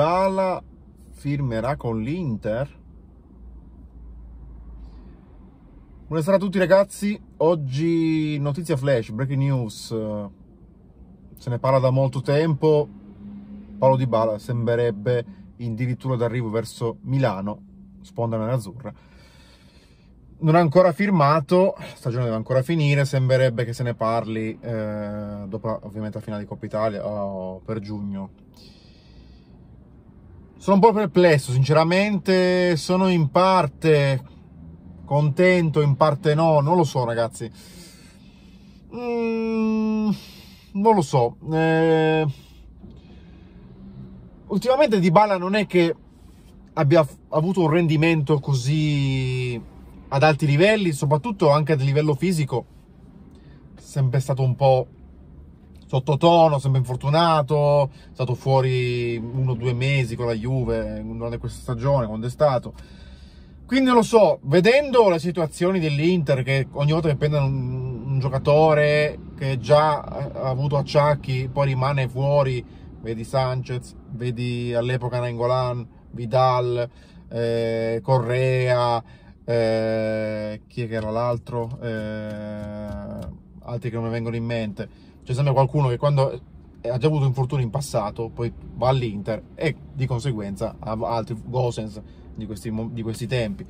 Dybala firmerà con l'Inter? Buonasera a tutti ragazzi, oggi notizia flash, breaking news, se ne parla da molto tempo, Paolo Dybala sembrerebbe addirittura d'arrivo verso Milano, sponda nerazzurra. Non ha ancora firmato, la stagione deve ancora finire, sembrerebbe che se ne parli eh, dopo ovviamente la finale di Coppa Italia oh, per giugno. Sono un po' perplesso, sinceramente sono in parte contento, in parte no, non lo so ragazzi. Mm, non lo so. Eh, ultimamente Di Bala non è che abbia avuto un rendimento così ad alti livelli, soprattutto anche a livello fisico. Sempre stato un po' sottotono, sembra infortunato, è stato fuori uno o due mesi con la Juve durante questa stagione, quando è stato. Quindi non lo so, vedendo le situazioni dell'Inter che ogni volta che prendono un, un giocatore che già ha avuto acciacchi, poi rimane fuori, vedi Sanchez, vedi all'epoca Nangolan, Vidal, eh, Correa, eh, chi era l'altro, eh, altri che non mi vengono in mente c'è sempre qualcuno che quando eh, ha già avuto infortuni in passato, poi va all'Inter e di conseguenza ha altri Gosens di questi, di questi tempi.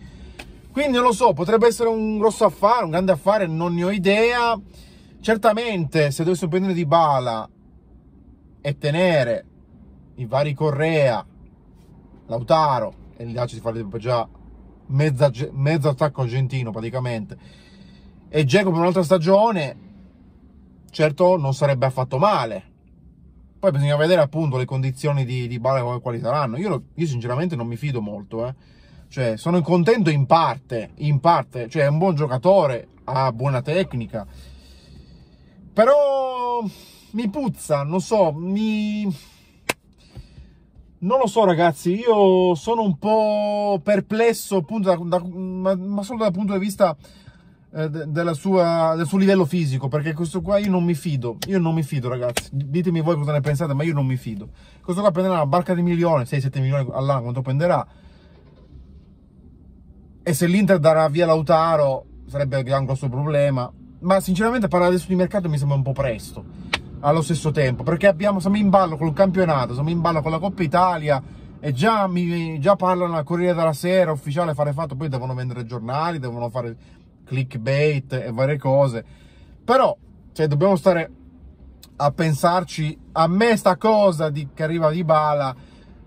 Quindi non lo so, potrebbe essere un grosso affare, un grande affare, non ne ho idea. Certamente se dovessimo prendere di bala e tenere i vari Correa, Lautaro, e lì ci si fa già mezzo, mezzo attacco argentino praticamente, e Geco per un'altra stagione, certo non sarebbe affatto male. Poi bisogna vedere appunto le condizioni di, di Bale quali saranno. Io, io, sinceramente non mi fido molto, eh. Cioè, sono contento in parte, in parte, cioè è un buon giocatore, ha buona tecnica. Però mi puzza, non so, mi... Non lo so ragazzi, io sono un po' perplesso appunto da, da, ma, ma solo dal punto di vista eh, della sua, del suo livello fisico, perché questo qua io non mi fido, io non mi fido ragazzi, ditemi voi cosa ne pensate, ma io non mi fido. Questo qua prenderà una barca di milioni, 6-7 milioni all'anno, quanto prenderà. E se l'Inter darà via Lautaro sarebbe un grosso problema, ma sinceramente parlare adesso di mercato mi sembra un po' presto, allo stesso tempo, perché abbiamo, siamo in ballo col campionato, siamo in ballo con la Coppa Italia, e già, mi, già parlano al Corriere della Sera, ufficiale fare fatto, poi devono vendere giornali, devono fare clickbait e varie cose. Però, cioè, dobbiamo stare a pensarci, a me sta cosa di, che arriva di bala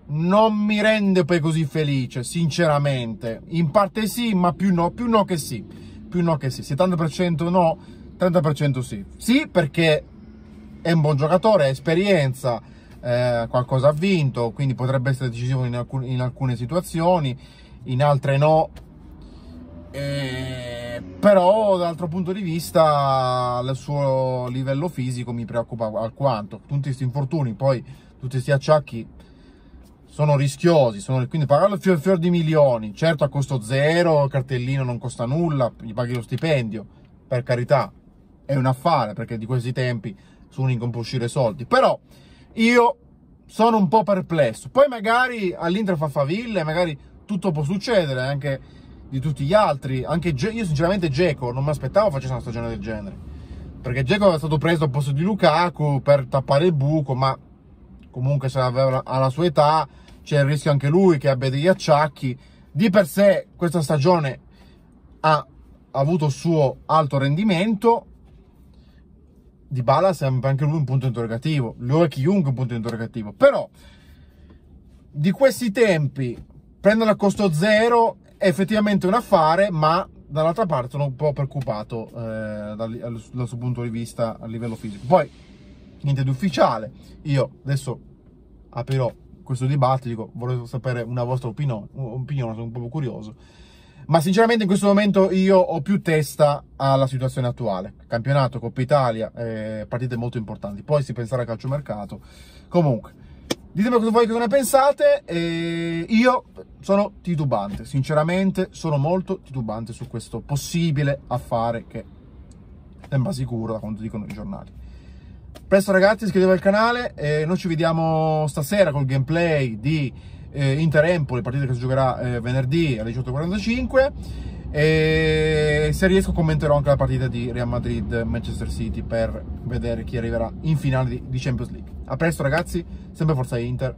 non mi rende poi così felice, sinceramente. In parte sì, ma più no, più no che sì. Più no che sì. 70% no, 30% sì. Sì, perché è un buon giocatore, ha esperienza, eh, qualcosa ha vinto, quindi potrebbe essere decisivo in, alcun, in alcune situazioni, in altre no. E però dall'altro punto di vista il suo livello fisico mi preoccupa alquanto tutti questi infortuni poi tutti questi acciacchi sono rischiosi sono... quindi pagarlo fior, fior di milioni certo a costo zero il cartellino non costa nulla gli paghi lo stipendio per carità è un affare perché di questi tempi su Unicom può uscire soldi però io sono un po' perplesso poi magari all'Inter fa faville magari tutto può succedere anche di tutti gli altri. Anche Ge- io sinceramente Geco non mi aspettavo facesse una stagione del genere. Perché Geco era stato preso al posto di Lukaku per tappare il buco, ma comunque se aveva alla sua età c'è il rischio anche lui che abbia degli acciacchi. Di per sé questa stagione ha avuto il suo alto rendimento. Di Bala sempre anche lui un punto interrogativo. Lui e Chiung un punto interrogativo. Però di questi tempi prenderlo a costo zero è effettivamente un affare, ma dall'altra parte sono un po' preoccupato eh, dal, dal, dal, suo punto di vista a livello fisico. Poi, niente di ufficiale, io adesso aprirò questo dibattito, vorrei sapere una vostra opinione, opinione sono un po' curioso. Ma sinceramente in questo momento io ho più testa alla situazione attuale. Campionato, Coppa Italia, eh, partite molto importanti. Poi si penserà a calciomercato. Comunque, Ditemi cosa voi che ne pensate, e io sono titubante, sinceramente sono molto titubante su questo possibile affare che sembra sicuro da quanto dicono i giornali. Presto ragazzi, iscrivetevi al canale e noi ci vediamo stasera col gameplay di eh, Inter-Empoli, partita che si giocherà eh, venerdì alle 18.45 e se riesco commenterò anche la partita di Real Madrid-Manchester City per vedere chi arriverà in finale di Champions League. A presto ragazzi, sempre Forza Inter,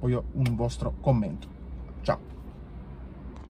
voglio un vostro commento. Ciao!